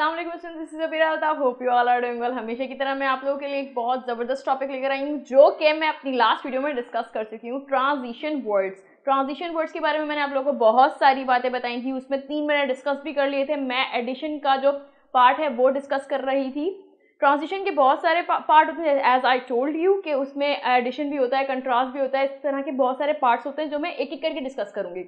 hope you all are doing well हमेशा की तरह मैं आप लोगों के लिए एक बहुत ज़बरदस्त टॉपिक लेकर आई हूँ जो कि मैं अपनी लास्ट वीडियो में डिस्कस कर चुकी हूँ ट्रांजिशन वर्ड्स ट्रांजिशन वर्ड्स के बारे में मैंने आप लोगों को बहुत सारी बातें बताई थी उसमें तीन मैंने डिस्कस भी कर लिए थे मैं एडिशन का जो पार्ट है वो डिस्कस कर रही थी ट्रांजिशन के बहुत सारे पार्ट होते हैं एज आई टोल्ड यू कि उसमें एडिशन भी होता है कंट्रास्ट भी होता है इस तरह के बहुत सारे पार्ट्स होते हैं जो मैं एक एक करके डिस्कस करूँगी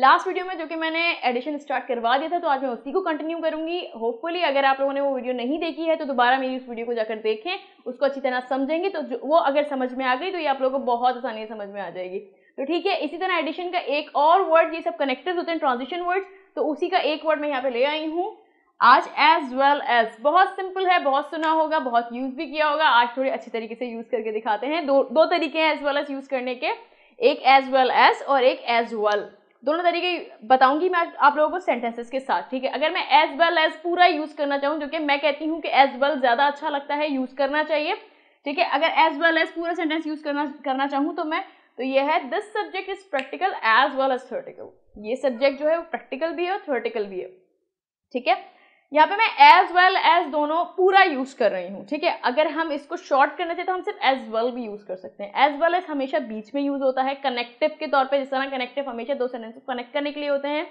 लास्ट वीडियो में जो कि मैंने एडिशन स्टार्ट करवा दिया था तो आज मैं उसी को कंटिन्यू करूंगी होपफुली अगर आप लोगों ने वो वीडियो नहीं देखी है तो दोबारा मेरी उस वीडियो को जाकर देखें उसको अच्छी तरह समझेंगे तो वो अगर समझ में आ गई तो ये आप लोगों को बहुत आसानी से समझ में आ जाएगी तो ठीक है इसी तरह एडिशन का एक और वर्ड ये सब कनेक्टेड होते हैं ट्रांजिशन वर्ड्स तो उसी का एक वर्ड मैं यहाँ पे ले आई हूँ आज एज वेल एज बहुत सिंपल है बहुत सुना होगा बहुत यूज़ भी किया होगा आज थोड़ी अच्छे तरीके से यूज़ करके दिखाते हैं दो दो तरीके हैं एज वेल एज यूज़ करने के एक एज वेल एज और एक एज वेल दोनों तरीके बताऊंगी मैं आप लोगों को सेंटेंसेस के साथ ठीक है अगर मैं एज वेल एज पूरा यूज करना चाहूँ जो कि मैं कहती हूँ कि एज वेल ज्यादा अच्छा लगता है यूज करना चाहिए ठीक है अगर एज वेल एज पूरा सेंटेंस यूज करना करना चाहूँ तो मैं तो ये है this subject is practical as well as theoretical ये सब्जेक्ट जो है वो प्रैक्टिकल भी है और थ्योरेटिकल भी है ठीक है यहाँ पे मैं एज वेल एज दोनों पूरा यूज कर रही हूँ ठीक है अगर हम इसको शॉर्ट करना चाहिए तो हम सिर्फ एज वेल भी यूज कर सकते हैं एज वेल एज हमेशा बीच में यूज होता है कनेक्टिव के तौर पे जिस तरह कनेक्टिव हमेशा दो सेंटेंस को कनेक्ट करने के लिए होते हैं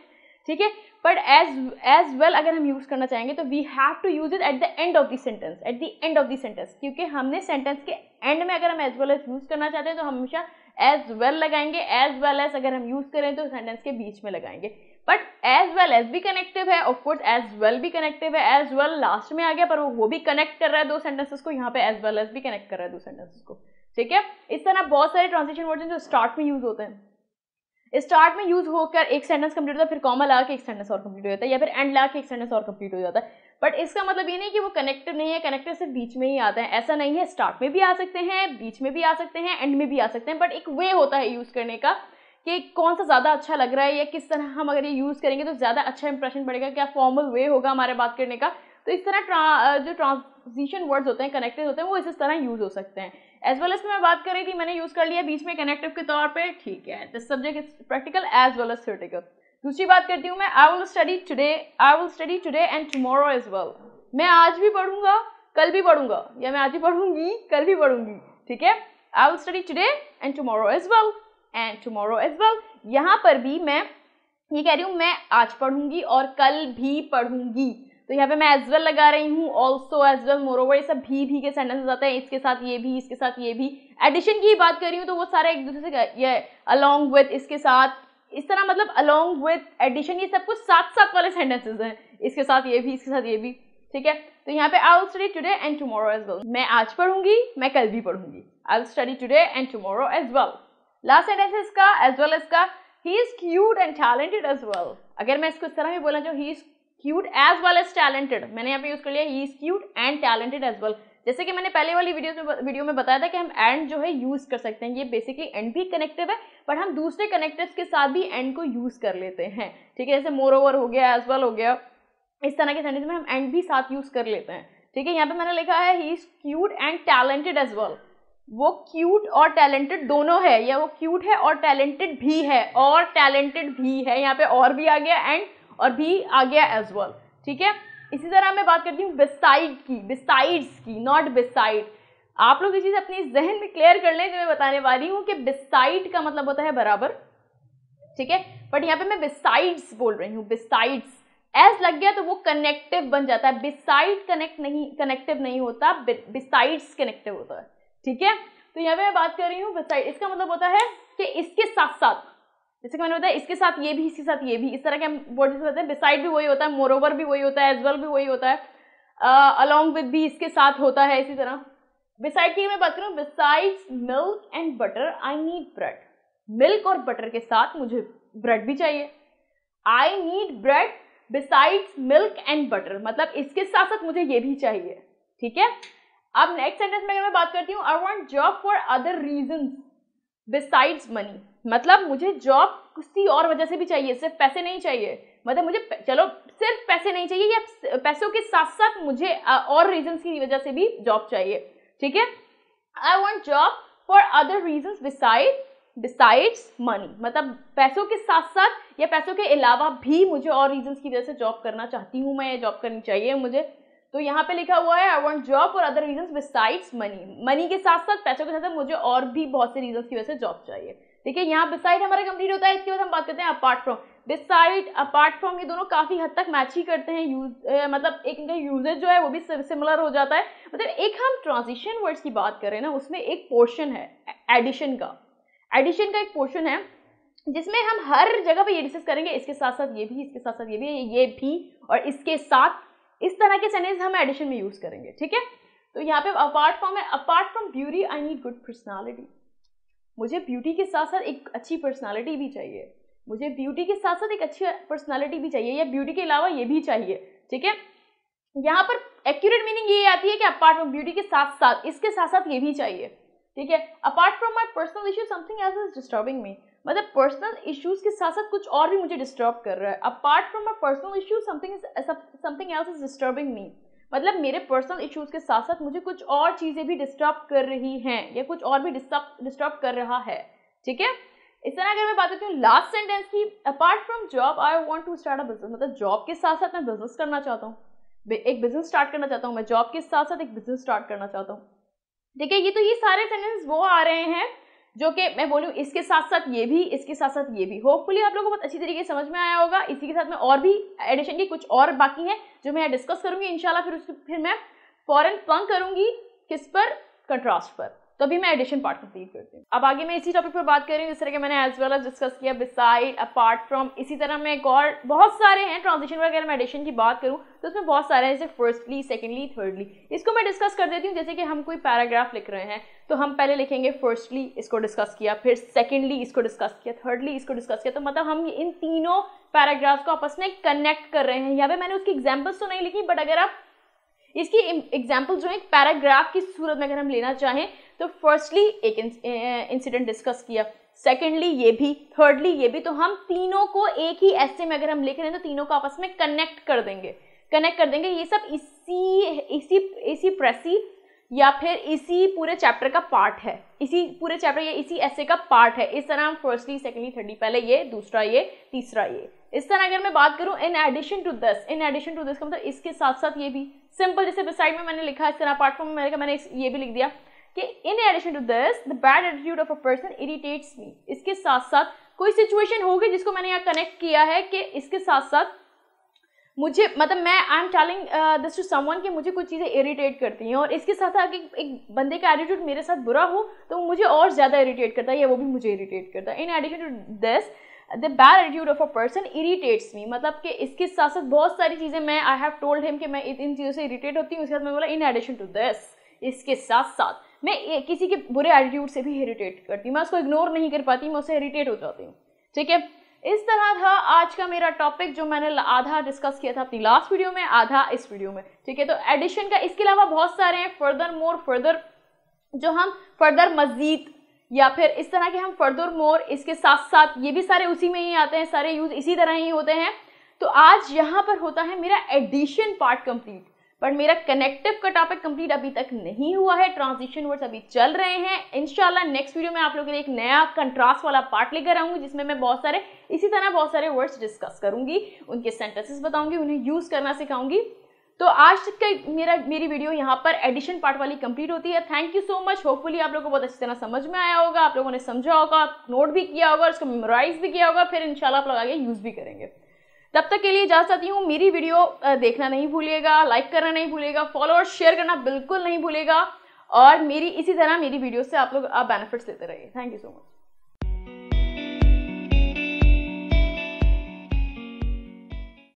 ठीक है बट एज एज वेल अगर हम यूज करना चाहेंगे तो we have to use it at the end of the sentence at the end of the sentence क्योंकि हमने सेंटेंस के एंड में अगर हम एज वेल एज यूज करना चाहते हैं तो हमेशा एज वेल लगाएंगे एज वेल एज अगर हम यूज करें तो सेंटेंस के बीच में लगाएंगे बट एज वेल एज भी कनेक्टिव है ऑफकोर्स एज वेल भी कनेक्टिव है एज वेल लास्ट में आ गया पर वो वो भी कनेक्ट कर रहा है दो सेंटेंसेस को यहाँ पे एज वेल एज भी कनेक्ट कर रहा है दो सेंटेंसेस को ठीक है इस तरह बहुत सारे ट्रांजिशन वर्ड हैं जो स्टार्ट में यूज होते हैं स्टार्ट में यूज होकर एक सेंटेंस कंप्लीट होता है फिर कॉमा लगा के एक सेंटेंस और कंप्लीट हो जाता है या फिर एंड लगा के एक सेंटेंस और कंप्लीट हो जाता है बट इसका मतलब ये नहीं कि वो कनेक्टिव नहीं है कनेक्टिव सिर्फ बीच में ही आता है ऐसा नहीं है स्टार्ट में भी आ सकते हैं बीच में भी आ सकते हैं एंड में भी आ सकते हैं बट एक वे होता है यूज करने का कि कौन सा ज़्यादा अच्छा लग रहा है या किस तरह हम अगर ये यूज़ करेंगे तो ज़्यादा अच्छा इंप्रेशन पड़ेगा क्या फॉर्मल वे होगा हमारे बात करने का तो इस तरह ट्रा, जो ट्रांजिशन वर्ड्स होते हैं कनेक्टेड होते हैं वो इस तरह यूज़ हो सकते हैं एज वेल एज मैं बात कर रही थी मैंने यूज़ कर लिया बीच में कनेक्टिव के तौर पर ठीक है this subject is practical as well as theoretical दूसरी बात करती हूँ मैं I will study today I will study today and tomorrow as well मैं आज भी पढ़ूंगा कल भी पढ़ूंगा या मैं आज ही पढ़ूंगी कल भी पढ़ूंगी ठीक है I will study today and tomorrow as well and tomorrow as well यहाँ पर भी मैं ये कह रही हूँ मैं आज पढ़ूंगी और कल भी पढ़ूंगी तो यहाँ पे मैं एज वेल लगा रही हूँ also as well moreover ये सब भी भी के सेंटेंसेस आते हैं इसके साथ ये भी इसके साथ ये भी एडिशन की बात कर रही हूँ तो वो सारा एक दूसरे से ये अलॉन्ग विथ इसके साथ इस तरह मतलब अलॉन्ग विथ एडिशन ये सब कुछ साथ साथ वाले सेंटेंसेज हैं इसके साथ ये भी इसके साथ ये भी ठीक है तो यहाँ पे I will study today and tomorrow as well मैं आज पढ़ूंगी मैं कल भी पढ़ूंगी I will study today and tomorrow as well last sentence इसका एज वेल एज का he is cute and talented as well अगर मैं इसको इस तरह भी बोला जो he is cute as well as talented मैंने यहाँ पे यूज कर लिया he is cute and talented as well जैसे कि मैंने पहले वाली वीडियो में वीडियो में बताया था कि हम एंड जो है यूज कर सकते हैं ये बेसिकली एंड भी कनेक्टिव है बट हम दूसरे कनेक्टिव के साथ भी एंड को यूज कर लेते हैं ठीक है जैसे मोर ओवर हो गया एज वेल हो गया इस तरह के सेंटेंस में हम एंड भी साथ यूज कर लेते हैं ठीक है यहाँ पे मैंने लिखा है he is cute and talented as well वो क्यूट और टैलेंटेड दोनों है या वो क्यूट है और टैलेंटेड भी है और टैलेंटेड भी है यहाँ पे और भी आ गया एंड और भी आ गया एज वेल ठीक है इसी तरह मैं बात करती हूँ बिसाइड की बिसाइड्स की नॉट बिसाइड आप लोग ये चीज़ अपनी जहन में क्लियर कर लें जो मैं बताने वाली हूँ कि बिसाइड का मतलब होता है बराबर ठीक है बट यहाँ पे मैं बिसाइड्स बोल रही हूँ बिसाइड्स एस लग गया तो वो कनेक्टिव बन जाता है बिसाइड कनेक्ट नहीं कनेक्टिव नहीं होता बिसाइड्स कनेक्टिव होता है ठीक है तो यहाँ पे मैं बात कर रही हूँ वेबसाइट इसका मतलब होता है कि इसके साथ साथ जैसे कि मैंने बताया इसके साथ ये भी इसके साथ ये भी इस तरह के वर्ड होते हैं बिसाइड भी वही होता है मोर ओवर भी वही होता है एज वेल भी वही होता है अलॉन्ग विद भी इसके साथ होता है इसी तरह बिसाइड की मैं बात करूँ besides milk and butter I need bread milk और बटर के साथ मुझे ब्रेड भी चाहिए I need bread besides milk and butter मतलब इसके साथ साथ मुझे ये भी चाहिए ठीक है अब नेक्स्ट सेंटेंस में अगर मैं बात करती हूँ I want job for other reason besides money मतलब मुझे जॉब किसी और वजह से भी चाहिए सिर्फ पैसे नहीं चाहिए मतलब मुझे चलो सिर्फ पैसे नहीं चाहिए या पैसों के साथ साथ मुझे और रीजंस की वजह से भी जॉब चाहिए ठीक है I want job for other reason beside besides money मतलब पैसों के साथ साथ या पैसों के अलावा भी मुझे और रीजंस की वजह से जॉब करना चाहती हूँ मैं जॉब करनी चाहिए मुझे तो यहाँ पे लिखा हुआ है आई वॉन्ट जॉब और other reason besides money money के साथ साथ पैसों के साथ साथ मुझे और भी बहुत से रीजन की वजह से जॉब चाहिए देखिए यहाँ बिसाइड हमारा कंप्लीट होता है इसके बाद हम बात करते हैं apart from beside apart from ये दोनों काफ़ी हद तक मैच ही करते हैं यूज मतलब एक इनका यूजेज जो है वो भी सिमिलर हो जाता है मतलब एक हम ट्रांजिशन वर्ड्स की बात करें ना उसमें एक पोर्शन है एडिशन का एडिशन का एक पोर्शन है जिसमें हम हर जगह पे ये डिस्कस करेंगे इसके साथ साथ ये भी इसके साथ साथ ये भी ये भी और इसके साथ इस तरह के सेंटेंस हम एडिशन में यूज करेंगे ठीक है तो यहाँ पे अपार्ट फ्रॉम है apart from beauty I need good personality मुझे ब्यूटी के साथ साथ एक अच्छी पर्सनैलिटी भी चाहिए मुझे ब्यूटी के साथ साथ एक अच्छी पर्सनैलिटी भी चाहिए या ब्यूटी के अलावा ये भी चाहिए ठीक है यहाँ पर एक्यूरेट मीनिंग ये आती है कि अपार्ट फ्रॉम ब्यूटी के साथ साथ इसके साथ साथ ये भी चाहिए ठीक है apart from my personal issue something as is disturbing me मतलब पर्सनल इश्यूज के साथ साथ कुछ और भी मुझे डिस्टर्ब कर रहा है apart from my personal issue something something else is disturbing me मतलब मेरे पर्सनल इश्यूज के साथ साथ मुझे कुछ और चीज़ें भी डिस्टर्ब कर रही हैं या कुछ और भी डिस्टर्ब डिस्टर्ब कर रहा है ठीक है इस तरह अगर मैं बात करती हूँ लास्ट सेंटेंस की apart from job I want to start a business मतलब जॉब के साथ साथ मैं बिजनेस करना चाहता हूँ एक बिजनेस स्टार्ट करना चाहता हूँ मैं जॉब के साथ साथ एक बिजनेस स्टार्ट करना चाहता हूँ ठीक है ये तो ये सारे सेंटेंस वो आ रहे हैं जो कि मैं बोलूँ इसके साथ साथ ये भी इसके साथ साथ ये भी होपफुली आप लोगों को बहुत अच्छी तरीके से समझ में आया होगा इसी के साथ में और भी एडिशन की कुछ और बाकी हैं जो मैं डिस्कस करूँगी इनशाला फिर उसके फिर मैं फॉरन पंग करूँगी किस पर कंट्रास्ट पर तो अभी मैं एडिशन पार्ट कंप्लीट करती हूँ अब आगे मैं इसी टॉपिक पर बात कर रही हूँ जिस तरह के मैंने एज वेल एज डिस्कस किया बिसाइड अपार्ट फ्रॉम इसी तरह मैं एक और बहुत सारे हैं ट्रांजिशन वगैरह मैं एडिशन की बात करूँ तो उसमें बहुत सारे हैं जैसे फर्स्टली सेकेंडली थर्डली इसको मैं डिस्कस कर देती हूँ जैसे कि हम कोई पैराग्राफ लिख रहे हैं तो हम पहले लिखेंगे फर्स्टली इसको डिस्कस किया फिर सेकेंडली इसको डिस्कस किया थर्डली इसको डिस्कस किया तो मतलब हम इन तीनों पैराग्राफ को आपस में कनेक्ट कर रहे हैं यहाँ पे मैंने उसकी एग्जाम्पल्स तो नहीं लिखी बट अगर आप इसकी एग्जाम्पल जो है पैराग्राफ की सूरत में अगर हम लेना चाहें तो फर्स्टली एक इंसिडेंट डिस्कस eh, किया सेकेंडली ये भी थर्डली ये भी तो हम तीनों को एक ही ऐसे में अगर हम लिख रहे हैं तो तीनों को आपस में कनेक्ट कर देंगे कनेक्ट कर देंगे ये सब इसी इसी इसी प्रेसी या फिर इसी पूरे चैप्टर का पार्ट है इसी पूरे चैप्टर या इसी ऐसे का पार्ट है इस तरह हम फर्स्टली सेकेंडली थर्डली पहले ये दूसरा ये तीसरा ये इस तरह अगर मैं बात करूं in addition to this in addition to this का मतलब इसके साथ साथ ये भी सिंपल जैसे बिसाइड में मैंने लिखा इस तरह पार्ट फॉर्म मैंने मैंने ये भी लिख दिया कि in addition to this the bad attitude of a person irritates me इसके साथ साथ कोई सिचुएशन होगी जिसको मैंने यहाँ कनेक्ट किया है कि इसके साथ साथ मुझे मतलब मैं I am telling this to someone कि मुझे कुछ चीज़ें इरिटेट करती हैं और इसके साथ अगर एक बंदे का एटीट्यूड मेरे साथ बुरा हो तो मुझे और ज़्यादा इरिटेट करता है या वो भी मुझे इरिटेट करता है in addition to this the bad attitude of a person irritates me मतलब कि इसके साथ साथ बहुत सारी चीज़ें मैं आई हैव टोल्ड हिम कि मैं इन चीज़ों से इरीटेट होती हूँ उसके बाद मैं बोला इन एडिशन टू दिस इसके साथ साथ मैं किसी के बुरे एटीट्यूड से भी इरीटेट करती हूँ मैं उसको इग्नोर नहीं कर पाती मैं उससे इरीटेट हो जाती हूँ ठीक है इस तरह था आज का मेरा टॉपिक जो मैंने आधा डिस्कस किया था अपनी लास्ट वीडियो में आधा इस वीडियो में ठीक है तो एडिशन का इसके अलावा बहुत सारे हैं फर्दर मोर फर्दर जो हम फर्दर मजीद या फिर इस तरह के हम फर्दर मोर इसके साथ साथ ये भी सारे उसी में ही आते हैं सारे यूज इसी तरह ही होते हैं तो आज यहाँ पर होता है मेरा एडिशन पार्ट कंप्लीट बट मेरा कनेक्टिव का टॉपिक कंप्लीट अभी तक नहीं हुआ है ट्रांजिशन वर्ड्स अभी चल रहे हैं इनशाला नेक्स्ट वीडियो में आप लोगों के लिए एक नया कंट्रास्ट वाला पार्ट लेकर आऊंगी जिसमें मैं बहुत सारे इसी तरह बहुत सारे वर्ड्स डिस्कस करूंगी उनके सेंटेंसेस बताऊंगी उन्हें यूज करना सिखाऊंगी तो आज तक का मेरा मेरी वीडियो यहाँ पर एडिशन पार्ट वाली कंप्लीट होती है thank you so much hopefully आप लोगों को बहुत अच्छी तरह समझ में आया होगा आप लोगों ने समझा होगा नोट भी किया होगा उसको मेमोराइज भी किया होगा फिर इनशाला आप लोग आगे यूज़ भी करेंगे तब तक के लिए जा सकती हूँ मेरी वीडियो देखना नहीं भूलिएगा लाइक करना नहीं भूलेगा फॉलो और शेयर करना बिल्कुल नहीं भूलेगा और मेरी इसी तरह मेरी वीडियो से आप लोग आप बेनिफिट्स लेते रहिए थैंक यू सो मच